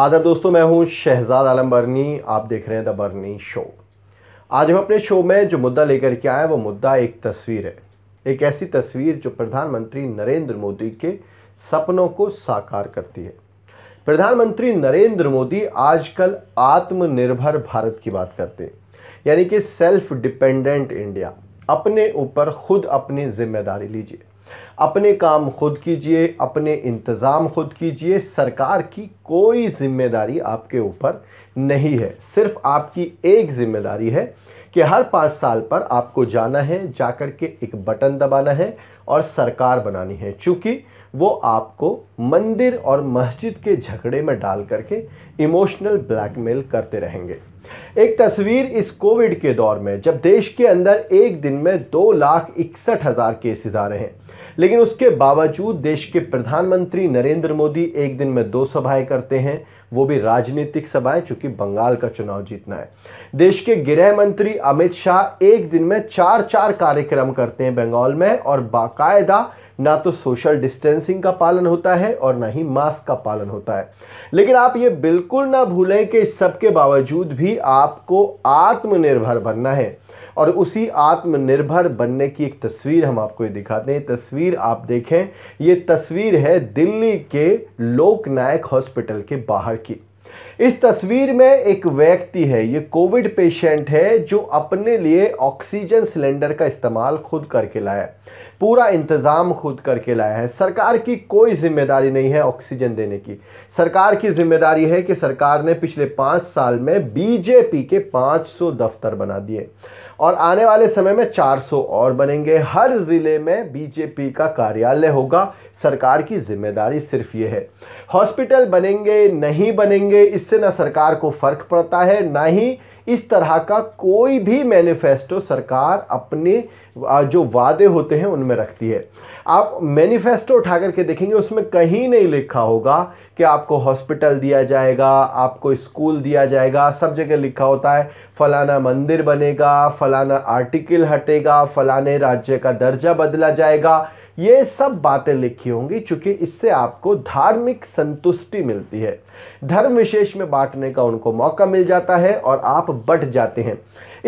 आदर दोस्तों मैं हूं शहजाद आलम बर्नी आप देख रहे हैं द बर्नी शो आज हम अपने शो में जो मुद्दा लेकर के आए वो मुद्दा एक तस्वीर है एक ऐसी तस्वीर जो प्रधानमंत्री नरेंद्र मोदी के सपनों को साकार करती है प्रधानमंत्री नरेंद्र मोदी आजकल आत्मनिर्भर भारत की बात करते हैं यानी कि सेल्फ डिपेंडेंट इंडिया अपने ऊपर खुद अपनी जिम्मेदारी लीजिए अपने काम खुद कीजिए अपने इंतज़ाम खुद कीजिए सरकार की कोई जिम्मेदारी आपके ऊपर नहीं है सिर्फ आपकी एक जिम्मेदारी है कि हर पाँच साल पर आपको जाना है जाकर के एक बटन दबाना है और सरकार बनानी है चूँकि वो आपको मंदिर और मस्जिद के झगड़े में डाल करके इमोशनल ब्लैकमेल करते रहेंगे एक तस्वीर इस कोविड के दौर में जब देश के अंदर एक दिन में दो लाख इकसठ हज़ार केसेस आ रहे हैं लेकिन उसके बावजूद देश के प्रधानमंत्री नरेंद्र मोदी एक दिन में दो सभाएं करते हैं वो भी राजनीतिक सभाएं चूंकि बंगाल का चुनाव जीतना है देश के गृह मंत्री अमित शाह एक दिन में चार चार कार्यक्रम करते हैं बंगाल में और बाकायदा ना तो सोशल डिस्टेंसिंग का पालन होता है और ना ही मास्क का पालन होता है लेकिन आप ये बिल्कुल ना भूलें कि इस सबके बावजूद भी आपको आत्मनिर्भर बनना है और उसी आत्मनिर्भर बनने की एक तस्वीर हम आपको दिखाते हैं तस्वीर आप देखें ये तस्वीर है दिल्ली के लोकनायक हॉस्पिटल के बाहर की इस तस्वीर में एक व्यक्ति है ये कोविड पेशेंट है जो अपने लिए ऑक्सीजन सिलेंडर का इस्तेमाल खुद करके लाया पूरा इंतज़ाम खुद करके लाया है सरकार की कोई जिम्मेदारी नहीं है ऑक्सीजन देने की सरकार की जिम्मेदारी है कि सरकार ने पिछले पाँच साल में बीजेपी के 500 दफ्तर बना दिए और आने वाले समय में 400 और बनेंगे हर ज़िले में बीजेपी का कार्यालय होगा सरकार की जिम्मेदारी सिर्फ ये है हॉस्पिटल बनेंगे नहीं बनेंगे इससे ना सरकार को फ़र्क पड़ता है ना ही इस तरह का कोई भी मैनिफेस्टो सरकार अपने जो वादे होते हैं उनमें रखती है आप मैनिफेस्टो उठा करके देखेंगे उसमें कहीं नहीं लिखा होगा कि आपको हॉस्पिटल दिया जाएगा आपको स्कूल दिया जाएगा सब जगह लिखा होता है फलाना मंदिर बनेगा फलाना आर्टिकल हटेगा फलाने राज्य का दर्जा बदला जाएगा ये सब बातें लिखी होंगी चूँकि इससे आपको धार्मिक संतुष्टि मिलती है धर्म विशेष में बांटने का उनको मौका मिल जाता है और आप बट जाते हैं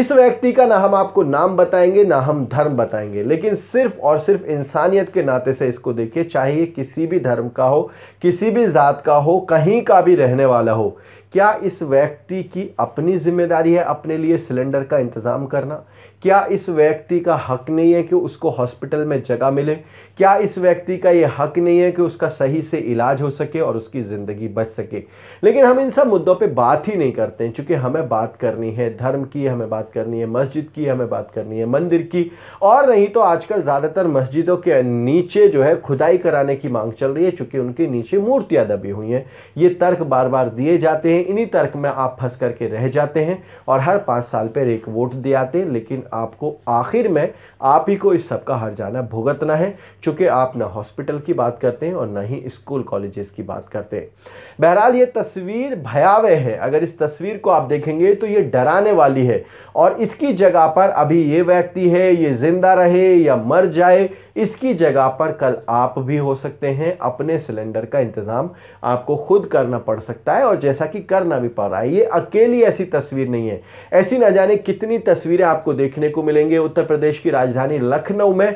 इस व्यक्ति का ना हम आपको नाम बताएंगे ना हम धर्म बताएंगे लेकिन सिर्फ और सिर्फ इंसानियत के नाते से इसको देखिए चाहे किसी भी धर्म का हो किसी भी ज़ात का हो कहीं का भी रहने वाला हो क्या इस व्यक्ति की अपनी जिम्मेदारी है अपने लिए सिलेंडर का इंतज़ाम करना क्या इस व्यक्ति का हक नहीं है कि उसको हॉस्पिटल में जगह मिले क्या इस व्यक्ति का ये हक नहीं है कि उसका सही से इलाज हो सके और उसकी ज़िंदगी बच सके लेकिन हम इन सब मुद्दों पे बात ही नहीं करते हैं चूँकि हमें बात करनी है धर्म की हमें बात करनी है मस्जिद की हमें बात करनी है मंदिर की और नहीं तो आजकल ज़्यादातर मस्जिदों के नीचे जो है खुदाई कराने की मांग चल रही है चूँकि उनके नीचे मूर्तियाँ दबी हुई हैं ये तर्क बार बार दिए जाते हैं इन्हीं तर्क में आप फंस करके रह जाते हैं और हर पाँच साल पर एक वोट दे आते हैं लेकिन आपको आखिर में आप ही को इस सब का हर जाना भुगतना है चूँकि आप ना हॉस्पिटल की बात करते हैं और ना ही स्कूल कॉलेजेस की बात करते हैं बहरहाल ये तस्वीर भयावह है अगर इस तस्वीर को आप देखेंगे तो ये डराने वाली है और इसकी जगह पर अभी ये व्यक्ति है ये जिंदा रहे या मर जाए इसकी जगह पर कल आप भी हो सकते हैं अपने सिलेंडर का इंतज़ाम आपको खुद करना पड़ सकता है और जैसा कि कर ना भी पा रहा है ये अकेली ऐसी तस्वीर नहीं है ऐसी ना जाने कितनी तस्वीरें आपको देखने को मिलेंगे उत्तर प्रदेश की राजधानी लखनऊ में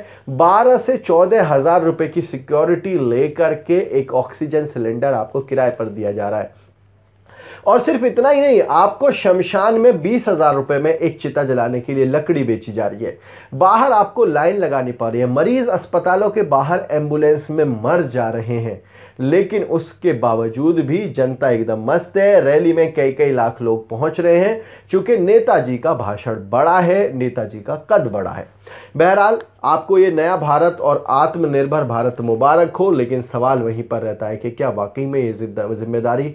बारह से चौदह हज़ार रुपये की सिक्योरिटी लेकर के एक ऑक्सीजन सिलेंडर आपको किराए पर दिया जा रहा है और सिर्फ इतना ही नहीं आपको शमशान में बीस हज़ार रुपए में एक चिता जलाने के लिए लकड़ी बेची जा रही है बाहर आपको लाइन लगानी पड़ रही है मरीज़ अस्पतालों के बाहर एम्बुलेंस में मर जा रहे हैं लेकिन उसके बावजूद भी जनता एकदम मस्त है रैली में कई कई लाख लोग पहुंच रहे हैं क्योंकि नेताजी का भाषण बड़ा है नेताजी का कद बड़ा है बहरहाल आपको ये नया भारत और आत्मनिर्भर भारत मुबारक हो लेकिन सवाल वहीं पर रहता है कि क्या वाकई में ये जिम्मेदारी